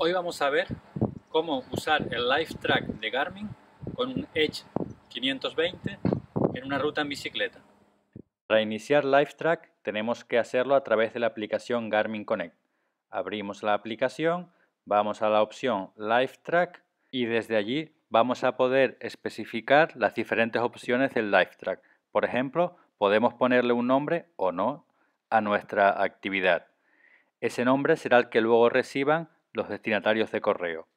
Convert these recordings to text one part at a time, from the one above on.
Hoy vamos a ver cómo usar el LiveTrack de Garmin con un Edge 520 en una ruta en bicicleta. Para iniciar LiveTrack tenemos que hacerlo a través de la aplicación Garmin Connect. Abrimos la aplicación, vamos a la opción LiveTrack y desde allí vamos a poder especificar las diferentes opciones del LiveTrack. Por ejemplo, podemos ponerle un nombre o no a nuestra actividad. Ese nombre será el que luego reciban los destinatarios de correo.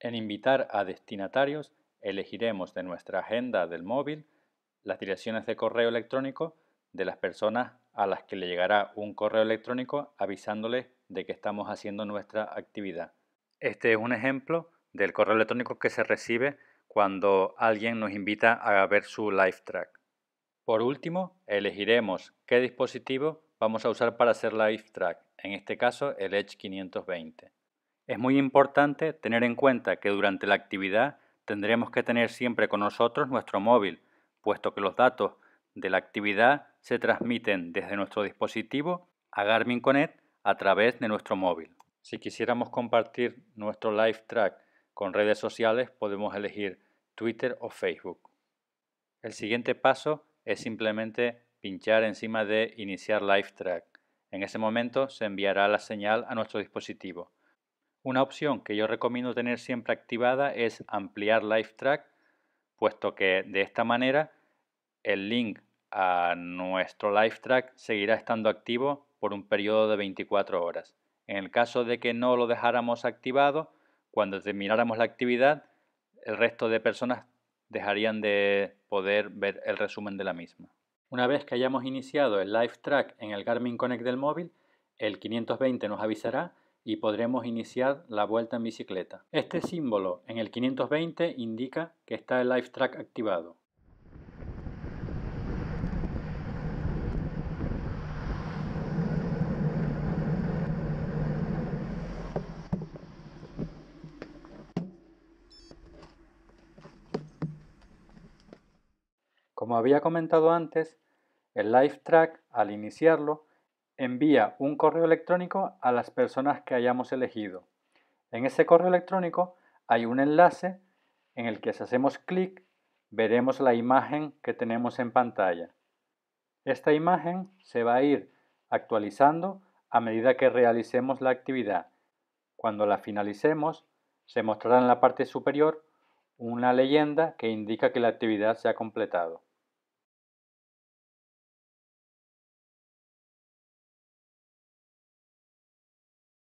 En invitar a destinatarios, elegiremos de nuestra agenda del móvil las direcciones de correo electrónico de las personas a las que le llegará un correo electrónico avisándole de que estamos haciendo nuestra actividad. Este es un ejemplo del correo electrónico que se recibe cuando alguien nos invita a ver su live track. Por último, elegiremos qué dispositivo vamos a usar para hacer live track, en este caso el Edge 520. Es muy importante tener en cuenta que durante la actividad tendremos que tener siempre con nosotros nuestro móvil, puesto que los datos de la actividad se transmiten desde nuestro dispositivo a Garmin Connect a través de nuestro móvil. Si quisiéramos compartir nuestro live track con redes sociales, podemos elegir Twitter o Facebook. El siguiente paso es simplemente pinchar encima de Iniciar Live Track. En ese momento se enviará la señal a nuestro dispositivo. Una opción que yo recomiendo tener siempre activada es ampliar Live Track, puesto que de esta manera el link a nuestro Live Track seguirá estando activo por un periodo de 24 horas. En el caso de que no lo dejáramos activado, cuando termináramos la actividad, el resto de personas dejarían de poder ver el resumen de la misma. Una vez que hayamos iniciado el Live Track en el Garmin Connect del móvil, el 520 nos avisará y podremos iniciar la vuelta en bicicleta. Este símbolo en el 520 indica que está el Live Track activado. Como había comentado antes, el Live Track, al iniciarlo envía un correo electrónico a las personas que hayamos elegido. En ese correo electrónico hay un enlace en el que si hacemos clic veremos la imagen que tenemos en pantalla. Esta imagen se va a ir actualizando a medida que realicemos la actividad. Cuando la finalicemos, se mostrará en la parte superior una leyenda que indica que la actividad se ha completado.